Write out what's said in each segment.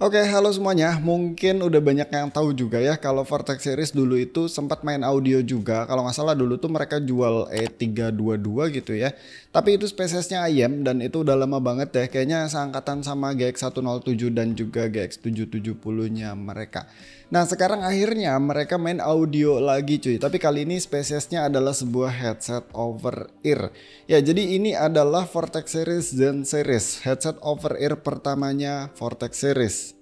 Oke, okay, halo semuanya. Mungkin udah banyak yang tahu juga ya kalau Vortex Series dulu itu sempat main audio juga. Kalau nggak salah dulu tuh mereka jual E322 gitu ya. Tapi itu spesiesnya IM dan itu udah lama banget deh. Ya. Kayaknya seangkatan sama GX107 dan juga GX770-nya mereka. Nah sekarang akhirnya mereka main audio lagi cuy. Tapi kali ini spesiesnya adalah sebuah headset over ear. Ya jadi ini adalah Vortex Series Zen Series. Headset over ear pertamanya Vortex Series.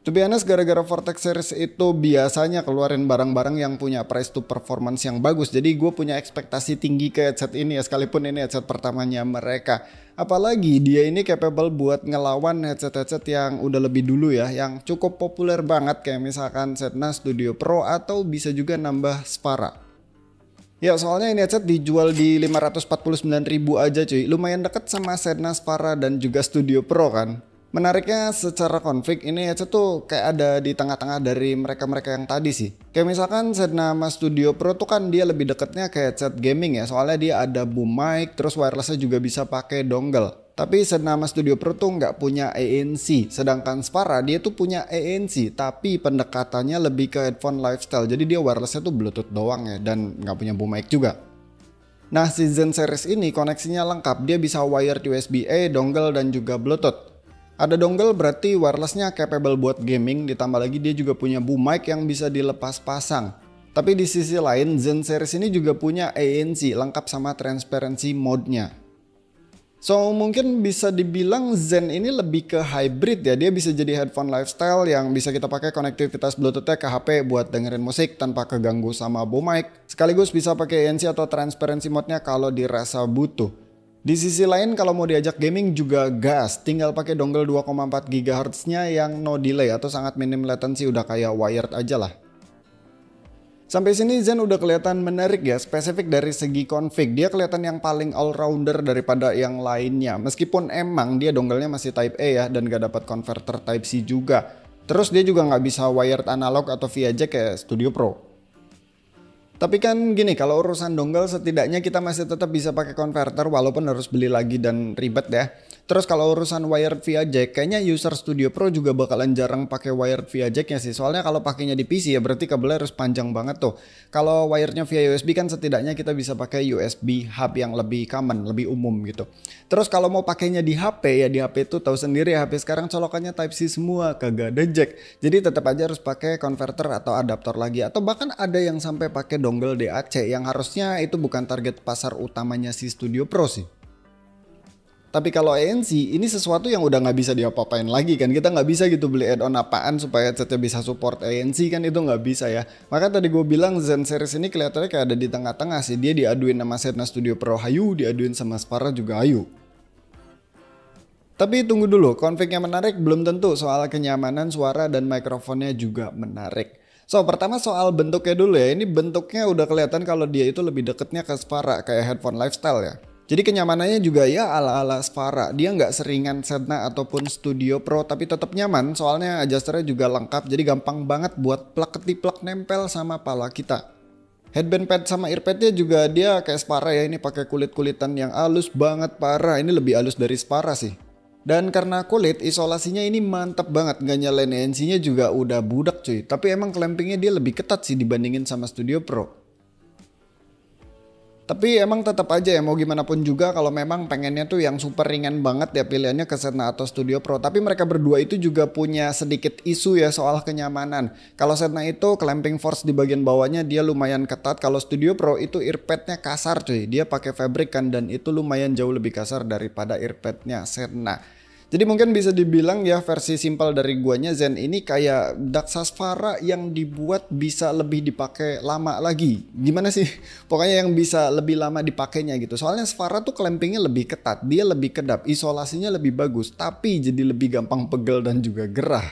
To be honest, gara-gara Vortex Series itu biasanya keluarin barang-barang yang punya price to performance yang bagus. Jadi gue punya ekspektasi tinggi ke headset ini ya, sekalipun ini headset pertamanya mereka. Apalagi dia ini capable buat ngelawan headset-headset yang udah lebih dulu ya, yang cukup populer banget kayak misalkan Setna Studio Pro atau bisa juga nambah Spara. Ya soalnya ini headset dijual di 549.000 aja cuy, lumayan deket sama Setna Spara dan juga Studio Pro kan. Menariknya secara konflik ini Ece tuh kayak ada di tengah-tengah dari mereka-mereka yang tadi sih. Kayak misalkan nama Studio Pro tuh kan dia lebih deketnya kayak headset gaming ya, soalnya dia ada boom mic, terus wirelessnya juga bisa pakai dongle. Tapi senama Studio Pro tuh nggak punya ANC, sedangkan Spara dia tuh punya ANC, tapi pendekatannya lebih ke headphone lifestyle, jadi dia wirelessnya tuh bluetooth doang ya, dan nggak punya boom mic juga. Nah, season series ini koneksinya lengkap. Dia bisa wired USB-A, dongle, dan juga Bluetooth. Ada dongle berarti wirelessnya capable buat gaming, ditambah lagi dia juga punya boom mic yang bisa dilepas pasang. Tapi di sisi lain, Zen series ini juga punya ANC lengkap sama transparency mode-nya. So mungkin bisa dibilang Zen ini lebih ke hybrid ya. Dia bisa jadi headphone lifestyle yang bisa kita pakai konektivitas bluetooth ke HP buat dengerin musik tanpa keganggu sama boom mic. Sekaligus bisa pakai ANC atau transparency mode-nya kalau dirasa butuh. Di sisi lain kalau mau diajak gaming juga gas, tinggal pakai dongle 2,4 GHz-nya yang no delay atau sangat minim latency udah kayak wired aja lah. Sampai sini Zen udah kelihatan menarik ya, spesifik dari segi config. Dia kelihatan yang paling all-rounder daripada yang lainnya. Meskipun emang dia dongle-nya masih Type A ya, dan gak dapat converter Type C juga. Terus dia juga nggak bisa wired analog atau via jack kayak Studio Pro. Tapi kan gini, kalau urusan dongle setidaknya kita masih tetap bisa pakai konverter walaupun harus beli lagi dan ribet ya. Terus kalau urusan wired via jack, kayaknya user Studio Pro juga bakalan jarang pakai wired via jacknya sih. Soalnya kalau pakainya di PC ya berarti kabelnya harus panjang banget tuh. Kalau wirednya via USB kan setidaknya kita bisa pakai USB hub yang lebih common, lebih umum gitu. Terus kalau mau pakainya di HP ya di HP itu tahu sendiri ya, HP sekarang colokannya Type C semua, kagak ada jack. Jadi tetap aja harus pakai converter atau adaptor lagi atau bahkan ada yang sampai pakai dongle DAC yang harusnya itu bukan target pasar utamanya si Studio Pro sih. Tapi kalau ANC ini sesuatu yang udah nggak bisa diapa-apain lagi kan. Kita nggak bisa gitu beli add-on apaan supaya headsetnya bisa support ANC kan itu nggak bisa ya. Maka tadi gue bilang Zen series ini kelihatannya kayak ada di tengah-tengah sih. Dia diaduin sama Setna Studio Pro Hayu, diaduin sama Spara juga Hayu. Tapi tunggu dulu, konfliknya menarik belum tentu soal kenyamanan suara dan mikrofonnya juga menarik. So pertama soal bentuknya dulu ya, ini bentuknya udah kelihatan kalau dia itu lebih deketnya ke Spara kayak headphone lifestyle ya. Jadi kenyamanannya juga ya ala-ala Spara. Dia nggak seringan Sedna ataupun Studio Pro tapi tetap nyaman soalnya adjusternya juga lengkap jadi gampang banget buat plak ketiplak nempel sama pala kita. Headband pad sama earpadnya juga dia kayak Spara ya ini pakai kulit-kulitan yang halus banget parah. Ini lebih halus dari Spara sih. Dan karena kulit, isolasinya ini mantap banget. Nggak nyalain ANC-nya juga udah budak cuy. Tapi emang clampingnya dia lebih ketat sih dibandingin sama Studio Pro. Tapi emang tetap aja ya mau gimana pun juga kalau memang pengennya tuh yang super ringan banget ya pilihannya ke Sena atau Studio Pro. Tapi mereka berdua itu juga punya sedikit isu ya soal kenyamanan. Kalau Sena itu clamping force di bagian bawahnya dia lumayan ketat. Kalau Studio Pro itu earpadnya kasar cuy. Dia pakai fabric kan dan itu lumayan jauh lebih kasar daripada earpadnya Sena. Jadi mungkin bisa dibilang ya versi simpel dari guanya Zen ini kayak Daksasvara yang dibuat bisa lebih dipakai lama lagi. Gimana sih? Pokoknya yang bisa lebih lama dipakainya gitu. Soalnya Svara tuh klempingnya lebih ketat, dia lebih kedap, isolasinya lebih bagus, tapi jadi lebih gampang pegel dan juga gerah.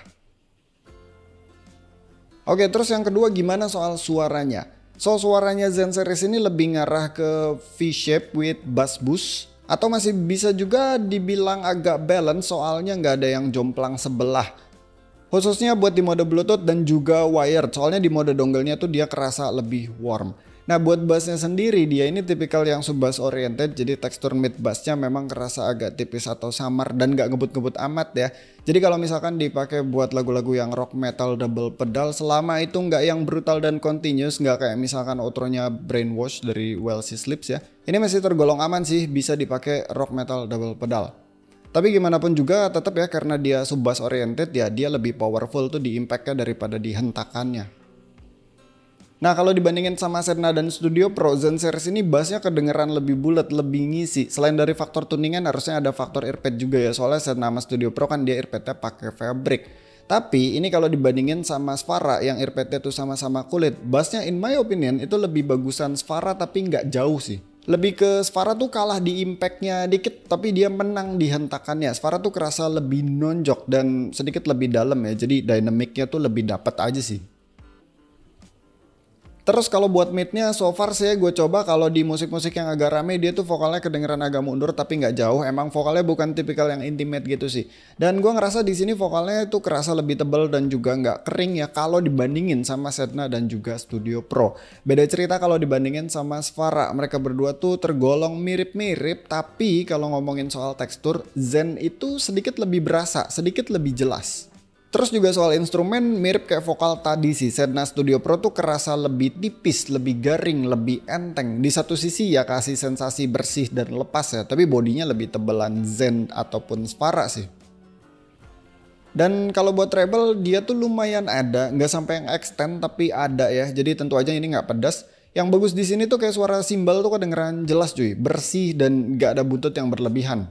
Oke, terus yang kedua gimana soal suaranya? So suaranya Zen series ini lebih ngarah ke V shape with bass boost atau masih bisa juga dibilang agak balance soalnya nggak ada yang jomplang sebelah khususnya buat di mode bluetooth dan juga wired soalnya di mode dongle-nya tuh dia kerasa lebih warm Nah buat bassnya sendiri dia ini tipikal yang sub bass oriented jadi tekstur mid bassnya memang kerasa agak tipis atau samar dan gak ngebut-ngebut amat ya. Jadi kalau misalkan dipakai buat lagu-lagu yang rock metal double pedal selama itu nggak yang brutal dan continuous nggak kayak misalkan outro nya Brainwash dari Welsie slips ya. Ini masih tergolong aman sih bisa dipakai rock metal double pedal. Tapi gimana pun juga tetap ya karena dia sub bass oriented ya dia lebih powerful tuh di impactnya daripada di hentakannya. Nah kalau dibandingin sama Serna dan Studio Pro, Zen Series ini bassnya kedengeran lebih bulat, lebih ngisi. Selain dari faktor tuningan harusnya ada faktor earpad juga ya, soalnya Serna sama Studio Pro kan dia earpadnya pakai fabric. Tapi ini kalau dibandingin sama Svara yang earpadnya tuh sama-sama kulit, bassnya in my opinion itu lebih bagusan Svara tapi nggak jauh sih. Lebih ke Svara tuh kalah di impactnya dikit tapi dia menang di hentakannya. Svara tuh kerasa lebih nonjok dan sedikit lebih dalam ya, jadi dynamicnya tuh lebih dapat aja sih. Terus kalau buat midnya so far saya gue coba kalau di musik-musik yang agak rame dia tuh vokalnya kedengeran agak mundur tapi nggak jauh. Emang vokalnya bukan tipikal yang intimate gitu sih. Dan gue ngerasa di sini vokalnya tuh kerasa lebih tebel dan juga nggak kering ya kalau dibandingin sama Setna dan juga Studio Pro. Beda cerita kalau dibandingin sama Svara. Mereka berdua tuh tergolong mirip-mirip tapi kalau ngomongin soal tekstur Zen itu sedikit lebih berasa, sedikit lebih jelas. Terus juga soal instrumen mirip kayak vokal tadi sih, Sedna Studio Pro tuh kerasa lebih tipis, lebih garing, lebih enteng. Di satu sisi ya kasih sensasi bersih dan lepas ya, tapi bodinya lebih tebelan Zen ataupun Spara sih. Dan kalau buat treble dia tuh lumayan ada, nggak sampai yang extend tapi ada ya. Jadi tentu aja ini nggak pedas. Yang bagus di sini tuh kayak suara simbal tuh kedengeran jelas cuy, bersih dan nggak ada buntut yang berlebihan.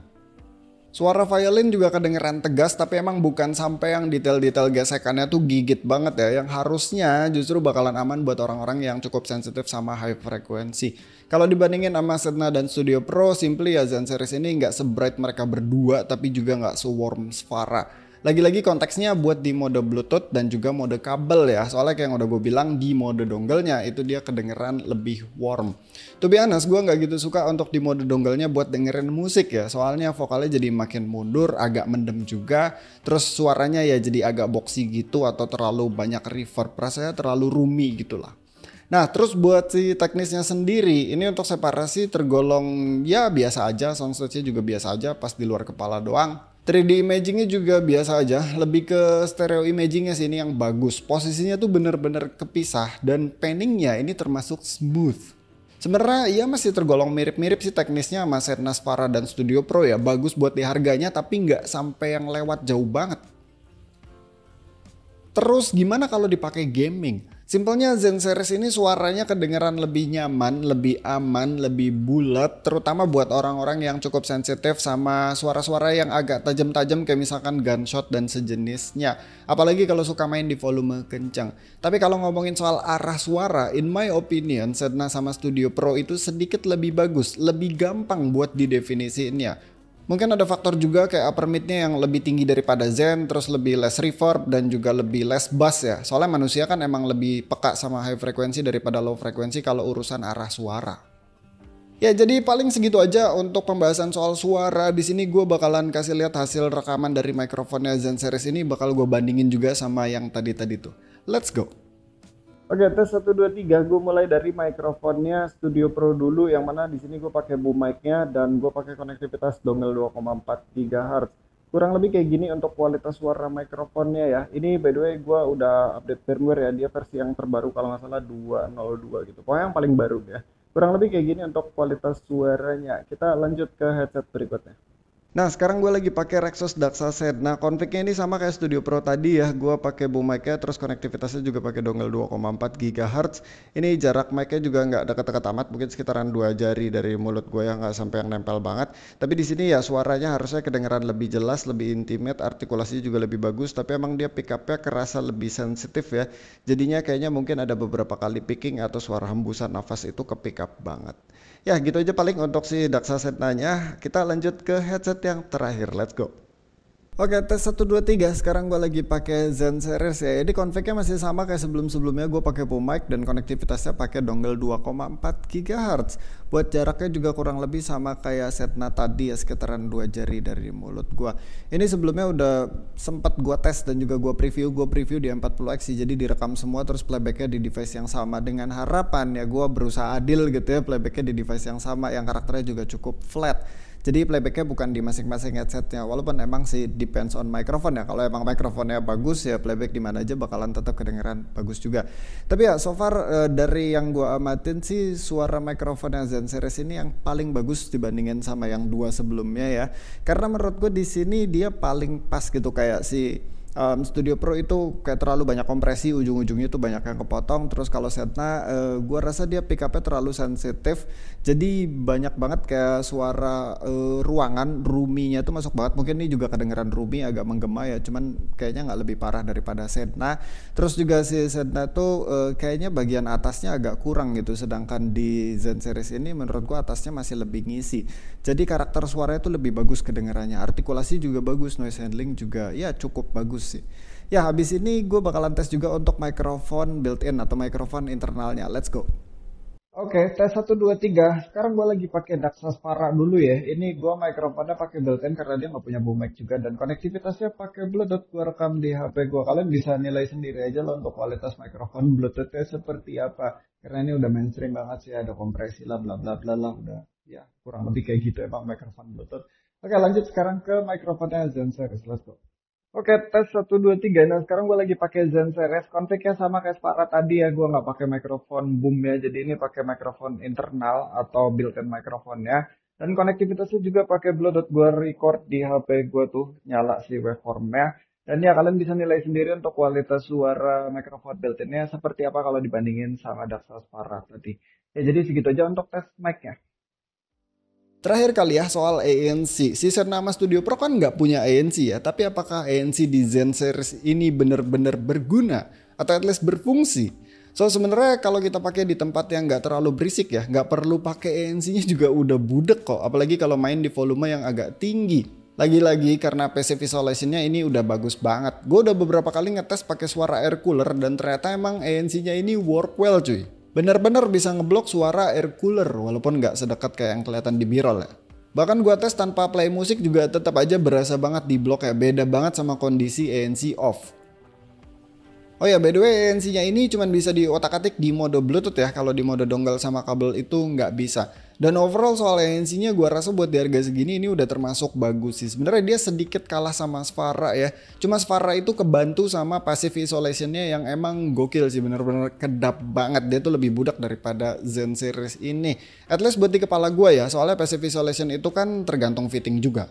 Suara violin juga kedengeran tegas tapi emang bukan sampai yang detail-detail gesekannya tuh gigit banget ya yang harusnya justru bakalan aman buat orang-orang yang cukup sensitif sama high frequency. Kalau dibandingin sama Sedna dan Studio Pro, Simply ya Zen series ini nggak sebright mereka berdua tapi juga nggak sewarm suara. Lagi-lagi konteksnya buat di mode Bluetooth dan juga mode kabel ya. Soalnya kayak yang udah gue bilang di mode dongle-nya itu dia kedengeran lebih warm. To be honest, gue nggak gitu suka untuk di mode dongle-nya buat dengerin musik ya. Soalnya vokalnya jadi makin mundur, agak mendem juga. Terus suaranya ya jadi agak boxy gitu atau terlalu banyak reverb. Rasanya terlalu rumi gitu lah. Nah, terus buat si teknisnya sendiri, ini untuk separasi tergolong ya biasa aja, sound juga biasa aja, pas di luar kepala doang. 3D imagingnya juga biasa aja, lebih ke stereo imagingnya sih ini yang bagus. Posisinya tuh bener-bener kepisah dan paningnya ini termasuk smooth. Sebenarnya ia masih tergolong mirip-mirip sih teknisnya sama Setnas Para dan Studio Pro ya. Bagus buat di harganya tapi nggak sampai yang lewat jauh banget. Terus gimana kalau dipakai gaming? Simpelnya Zen Series ini suaranya kedengeran lebih nyaman, lebih aman, lebih bulat, terutama buat orang-orang yang cukup sensitif sama suara-suara yang agak tajam-tajam kayak misalkan gunshot dan sejenisnya. Apalagi kalau suka main di volume kencang. Tapi kalau ngomongin soal arah suara, in my opinion, Sedna sama Studio Pro itu sedikit lebih bagus, lebih gampang buat didefinisiinnya. Mungkin ada faktor juga kayak upper midnya yang lebih tinggi daripada Zen, terus lebih less reverb dan juga lebih less bass ya. Soalnya manusia kan emang lebih peka sama high frequency daripada low frequency kalau urusan arah suara. Ya jadi paling segitu aja untuk pembahasan soal suara. Di sini gue bakalan kasih lihat hasil rekaman dari mikrofonnya Zen series ini bakal gue bandingin juga sama yang tadi-tadi tuh. Let's go. Oke, tes 1 2 3. Gue mulai dari mikrofonnya Studio Pro dulu yang mana di sini gue pakai boom mic-nya dan gue pakai konektivitas dongle 2,4 GHz. Kurang lebih kayak gini untuk kualitas suara mikrofonnya ya. Ini by the way gue udah update firmware ya, dia versi yang terbaru kalau nggak salah 202 gitu. Pokoknya yang paling baru ya. Kurang lebih kayak gini untuk kualitas suaranya. Kita lanjut ke headset berikutnya. Nah sekarang gue lagi pakai Rexos Daxa Set. Nah konfignya ini sama kayak Studio Pro tadi ya. Gue pakai boom mic-nya terus konektivitasnya juga pakai dongle 2,4 GHz. Ini jarak mic-nya juga nggak dekat-dekat amat, mungkin sekitaran dua jari dari mulut gue yang nggak sampai yang nempel banget. Tapi di sini ya suaranya harusnya kedengeran lebih jelas, lebih intimate, artikulasinya juga lebih bagus. Tapi emang dia pick up-nya kerasa lebih sensitif ya. Jadinya kayaknya mungkin ada beberapa kali picking atau suara hembusan nafas itu ke pick up banget. Ya gitu aja paling untuk si Daksa Setnanya. Kita lanjut ke headset yang terakhir. Let's go. Oke, tes 1 2 3. Sekarang gue lagi pakai Zen Series ya. Jadi konveknya masih sama kayak sebelum-sebelumnya gue pakai PuMic dan konektivitasnya pakai dongle 2,4 GHz. Buat jaraknya juga kurang lebih sama kayak Setna tadi ya sekitaran dua jari dari mulut gue. Ini sebelumnya udah sempat gue tes dan juga gue preview, gue preview di 40X jadi direkam semua terus playbacknya di device yang sama dengan harapan ya gue berusaha adil gitu ya playbacknya di device yang sama yang karakternya juga cukup flat jadi playbacknya bukan di masing-masing headsetnya, walaupun emang sih depends on microphone ya. Kalau emang microphone-nya bagus ya playback di mana aja bakalan tetap kedengeran bagus juga. Tapi ya so far uh, dari yang gua amatin sih suara microphone mikrofonnya Zen Series ini yang paling bagus dibandingin sama yang dua sebelumnya ya. Karena menurut gua di sini dia paling pas gitu kayak si um, Studio Pro itu kayak terlalu banyak kompresi ujung-ujungnya tuh banyak yang kepotong terus kalau Setna uh, eh, gua rasa dia PKP terlalu sensitif jadi banyak banget kayak suara uh, ruangan ruminya tuh masuk banget mungkin ini juga kedengeran rumi agak menggema ya cuman kayaknya nggak lebih parah daripada Setna terus juga si Setna tuh uh, kayaknya bagian atasnya agak kurang gitu sedangkan di Zen series ini menurut gue atasnya masih lebih ngisi jadi karakter suaranya tuh lebih bagus kedengarannya artikulasi juga bagus noise handling juga ya cukup bagus sih. Ya habis ini gue bakalan tes juga untuk microphone built-in atau microphone internalnya. Let's go. Oke, okay, tes 1, 2, 3. Sekarang gue lagi pakai Daxas Para dulu ya. Ini gue mikrofonnya pakai built-in karena dia nggak punya boom mic juga. Dan konektivitasnya pakai Bluetooth. Gue rekam di HP gue. Kalian bisa nilai sendiri aja loh untuk kualitas mikrofon Bluetoothnya seperti apa. Karena ini udah mainstream banget sih. Ada kompresi lah, bla bla bla lah. Udah ya kurang lebih kayak gitu emang mikrofon Bluetooth. Oke okay, lanjut sekarang ke mikrofonnya Zen Series. Let's go. Oke, tes 1, 2, 3. Nah, sekarang gue lagi pakai Zen Series nya sama kayak Spara tadi ya. Gue nggak pakai mikrofon boom ya. Jadi ini pakai mikrofon internal atau built-in microphone ya. Dan konektivitasnya juga pakai Bluetooth. Gue record di HP gue tuh nyala si waveform-nya. Dan ya kalian bisa nilai sendiri untuk kualitas suara mikrofon built innya seperti apa kalau dibandingin sama Daxa Spara tadi. Ya jadi segitu aja untuk tes mic-nya. Terakhir kali ya soal ANC, si Sernama Studio Pro kan nggak punya ANC ya, tapi apakah ANC di Zen Series ini benar-benar berguna atau at least berfungsi? So sebenarnya kalau kita pakai di tempat yang nggak terlalu berisik ya, nggak perlu pakai ANC-nya juga udah budek kok, apalagi kalau main di volume yang agak tinggi. Lagi-lagi karena PC visualization-nya ini udah bagus banget. Gue udah beberapa kali ngetes pakai suara air cooler dan ternyata emang ANC-nya ini work well cuy. Bener-bener bisa ngeblok suara air cooler walaupun nggak sedekat kayak yang kelihatan di mirror ya. Bahkan gua tes tanpa play musik juga tetap aja berasa banget di blok ya, beda banget sama kondisi ANC off. Oh ya, by the way, ANC-nya ini cuma bisa di otak atik di mode Bluetooth ya. Kalau di mode dongle sama kabel itu nggak bisa. Dan overall soal ANC-nya gue rasa buat di harga segini ini udah termasuk bagus sih. Sebenarnya dia sedikit kalah sama Svara ya. Cuma Svara itu kebantu sama passive isolation-nya yang emang gokil sih. Bener-bener kedap banget. Dia tuh lebih budak daripada Zen series ini. At least buat di kepala gue ya. Soalnya passive isolation itu kan tergantung fitting juga.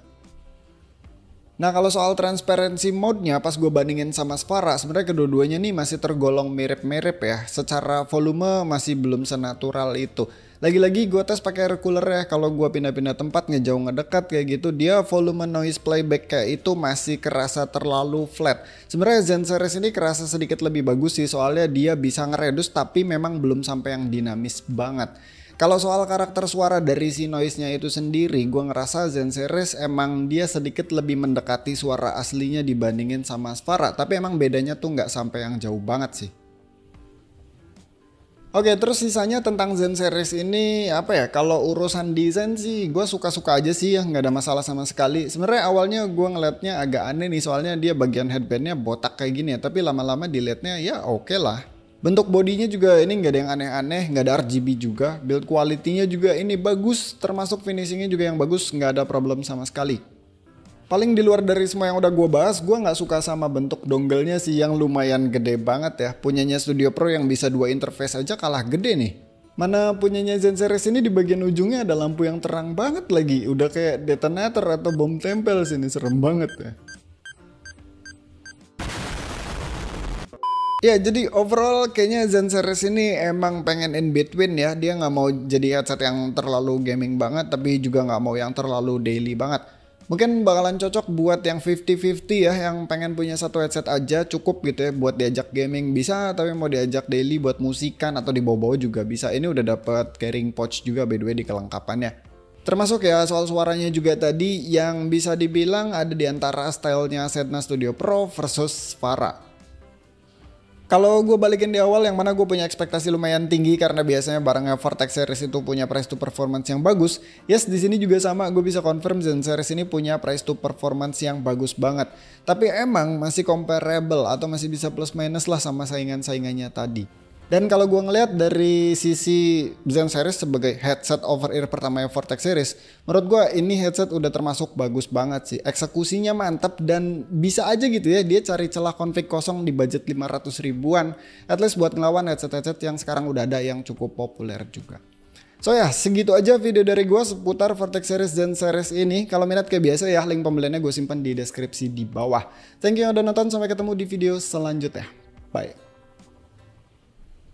Nah kalau soal transparency mode-nya pas gue bandingin sama Spara sebenarnya kedua-duanya nih masih tergolong mirip-mirip ya. Secara volume masih belum senatural itu. Lagi-lagi gue tes pakai air cooler ya kalau gue pindah-pindah tempat ngejauh ngedekat kayak gitu dia volume noise playback kayak itu masih kerasa terlalu flat. Sebenarnya Zen series ini kerasa sedikit lebih bagus sih soalnya dia bisa ngeredus tapi memang belum sampai yang dinamis banget. Kalau soal karakter suara dari si noise-nya itu sendiri, gue ngerasa Zen Series emang dia sedikit lebih mendekati suara aslinya dibandingin sama Sfara. Tapi emang bedanya tuh nggak sampai yang jauh banget sih. Oke, terus sisanya tentang Zen Series ini apa ya? Kalau urusan desain sih, gue suka-suka aja sih ya, nggak ada masalah sama sekali. Sebenarnya awalnya gue ngeliatnya agak aneh nih, soalnya dia bagian headbandnya botak kayak gini ya. Tapi lama-lama dilihatnya ya oke okay lah. Bentuk bodinya juga ini nggak ada yang aneh-aneh, nggak ada RGB juga. Build quality-nya juga ini bagus, termasuk finishing-nya juga yang bagus, nggak ada problem sama sekali. Paling di luar dari semua yang udah gue bahas, gue nggak suka sama bentuk dongle-nya sih yang lumayan gede banget ya. Punyanya Studio Pro yang bisa dua interface aja kalah gede nih. Mana punyanya Zen Series ini di bagian ujungnya ada lampu yang terang banget lagi. Udah kayak detonator atau bom tempel sini, serem banget ya. Ya jadi overall kayaknya Zen Series ini emang pengen in between ya Dia nggak mau jadi headset yang terlalu gaming banget Tapi juga nggak mau yang terlalu daily banget Mungkin bakalan cocok buat yang 50-50 ya Yang pengen punya satu headset aja cukup gitu ya Buat diajak gaming bisa Tapi mau diajak daily buat musikan atau dibawa-bawa juga bisa Ini udah dapet carrying pouch juga by the way di kelengkapannya Termasuk ya soal suaranya juga tadi yang bisa dibilang ada di antara stylenya Setna Studio Pro versus Farah. Kalau gue balikin di awal yang mana gue punya ekspektasi lumayan tinggi karena biasanya barangnya Vortex Series itu punya price to performance yang bagus. Yes, di sini juga sama gue bisa confirm Zen Series ini punya price to performance yang bagus banget. Tapi emang masih comparable atau masih bisa plus minus lah sama saingan-saingannya tadi. Dan kalau gue ngelihat dari sisi Zen Series sebagai headset over ear pertama Vortex Series, menurut gue ini headset udah termasuk bagus banget sih. Eksekusinya mantap dan bisa aja gitu ya dia cari celah config kosong di budget 500 ribuan. At least buat ngelawan headset-headset yang sekarang udah ada yang cukup populer juga. So ya, segitu aja video dari gue seputar Vortex Series dan Series ini. Kalau minat kayak biasa ya, link pembeliannya gue simpan di deskripsi di bawah. Thank you yang udah nonton, sampai ketemu di video selanjutnya. Bye.